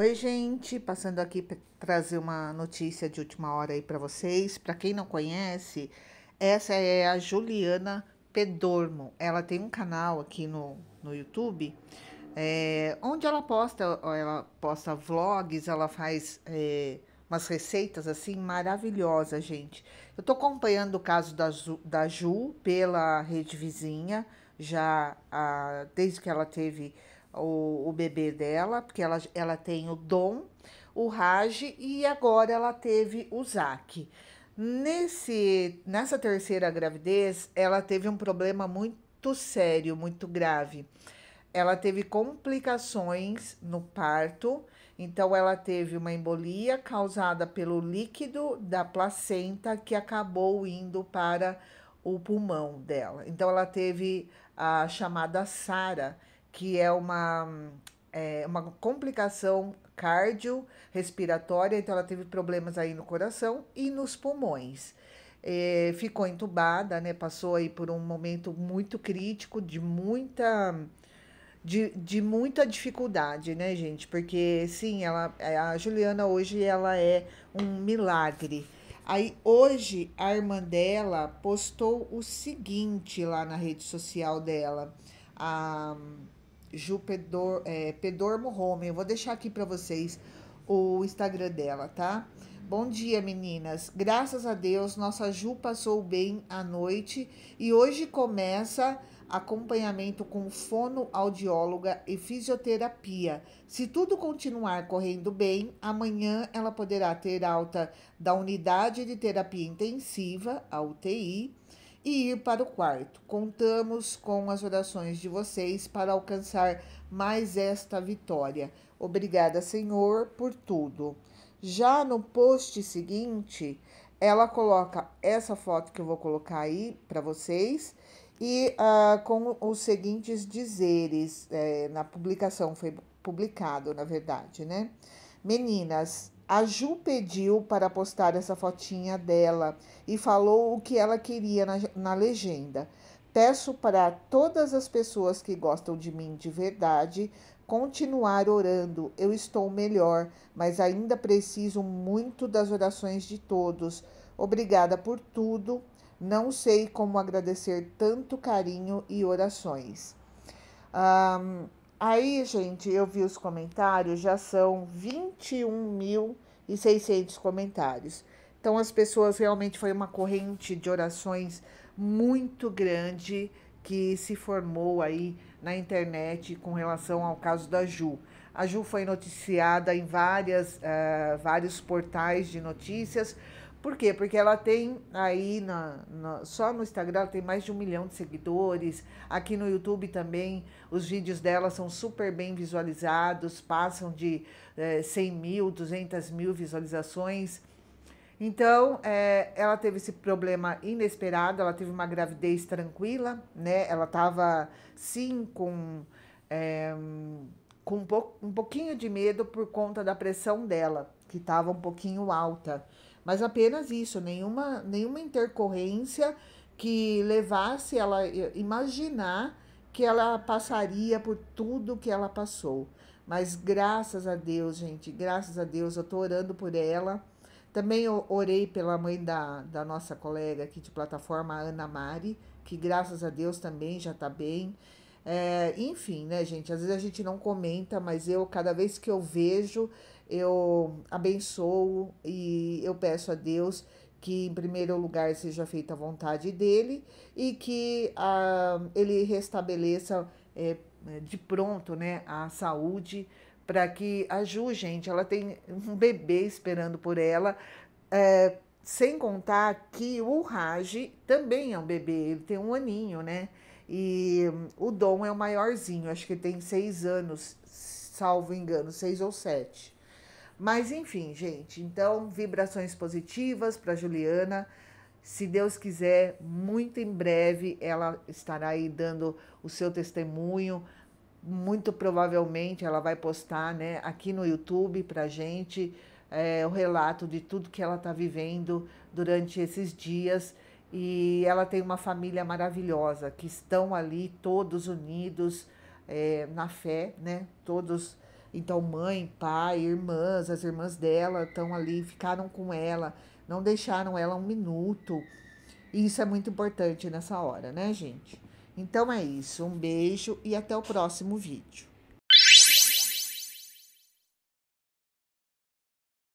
Oi, gente, passando aqui para trazer uma notícia de última hora aí para vocês. Para quem não conhece, essa é a Juliana Pedormo. Ela tem um canal aqui no, no YouTube, é, onde ela posta, ela posta vlogs, ela faz é, umas receitas assim maravilhosas, gente. Eu estou acompanhando o caso da, da Ju pela rede vizinha já a, desde que ela teve o, o bebê dela, porque ela, ela tem o Dom, o Raj e agora ela teve o Zaque. Nesse, nessa terceira gravidez, ela teve um problema muito sério, muito grave. Ela teve complicações no parto, então ela teve uma embolia causada pelo líquido da placenta que acabou indo para o pulmão dela. Então ela teve a chamada SARA, que é uma, é, uma complicação cardiorrespiratória, então ela teve problemas aí no coração e nos pulmões. É, ficou entubada, né? Passou aí por um momento muito crítico, de muita de, de muita dificuldade, né, gente? Porque sim, ela é, a Juliana hoje ela é um milagre. Aí hoje a irmã dela postou o seguinte lá na rede social dela. A Ju é, Pedormo Home. Eu vou deixar aqui para vocês o Instagram dela, tá? Bom dia, meninas. Graças a Deus, nossa Ju passou bem a noite e hoje começa acompanhamento com fonoaudióloga e fisioterapia. Se tudo continuar correndo bem, amanhã ela poderá ter alta da unidade de terapia intensiva, a UTI, e ir para o quarto. Contamos com as orações de vocês para alcançar mais esta vitória. Obrigada, Senhor, por tudo. Já no post seguinte, ela coloca essa foto que eu vou colocar aí para vocês e uh, com os seguintes dizeres é, na publicação, foi publicado, na verdade, né? Meninas, a Ju pediu para postar essa fotinha dela e falou o que ela queria na, na legenda. Peço para todas as pessoas que gostam de mim de verdade continuar orando. Eu estou melhor, mas ainda preciso muito das orações de todos. Obrigada por tudo. Não sei como agradecer tanto carinho e orações. Um, Aí, gente, eu vi os comentários, já são 21.600 comentários. Então, as pessoas realmente foi uma corrente de orações muito grande que se formou aí na internet com relação ao caso da Ju. A Ju foi noticiada em várias, uh, vários portais de notícias, por quê? Porque ela tem aí, na, na, só no Instagram, ela tem mais de um milhão de seguidores. Aqui no YouTube também, os vídeos dela são super bem visualizados, passam de é, eh, 100 mil, 200 mil visualizações. Então, é, ela teve esse problema inesperado, ela teve uma gravidez tranquila, né? Ela estava, sim, com, é, com um, po um pouquinho de medo por conta da pressão dela, que estava um pouquinho alta. Mas apenas isso, nenhuma, nenhuma intercorrência que levasse ela a eh, imaginar que ela passaria por tudo que ela passou. Mas graças a Deus, gente, graças a Deus, eu estou orando por ela. Também eu orei pela mãe da, da nossa colega aqui de plataforma, Ana Mari, que graças a Deus também já está bem. É, enfim, né, gente? Às vezes a gente não comenta, mas eu, cada vez que eu vejo, eu abençoo e eu peço a Deus que, em primeiro lugar, seja feita a vontade dele e que ah, ele restabeleça é, de pronto né, a saúde para que a Ju, gente, ela tem um bebê esperando por ela. É, sem contar que o Raj também é um bebê, ele tem um aninho, né? E hum, o Dom é o maiorzinho, acho que tem seis anos, salvo engano, seis ou sete. Mas enfim, gente, então vibrações positivas para Juliana. Se Deus quiser, muito em breve ela estará aí dando o seu testemunho. Muito provavelmente ela vai postar, né, aqui no YouTube para gente é, o relato de tudo que ela está vivendo durante esses dias e ela tem uma família maravilhosa que estão ali todos unidos é, na fé, né? Todos, então mãe, pai, irmãs, as irmãs dela estão ali, ficaram com ela, não deixaram ela um minuto. E isso é muito importante nessa hora, né, gente? Então é isso, um beijo e até o próximo vídeo.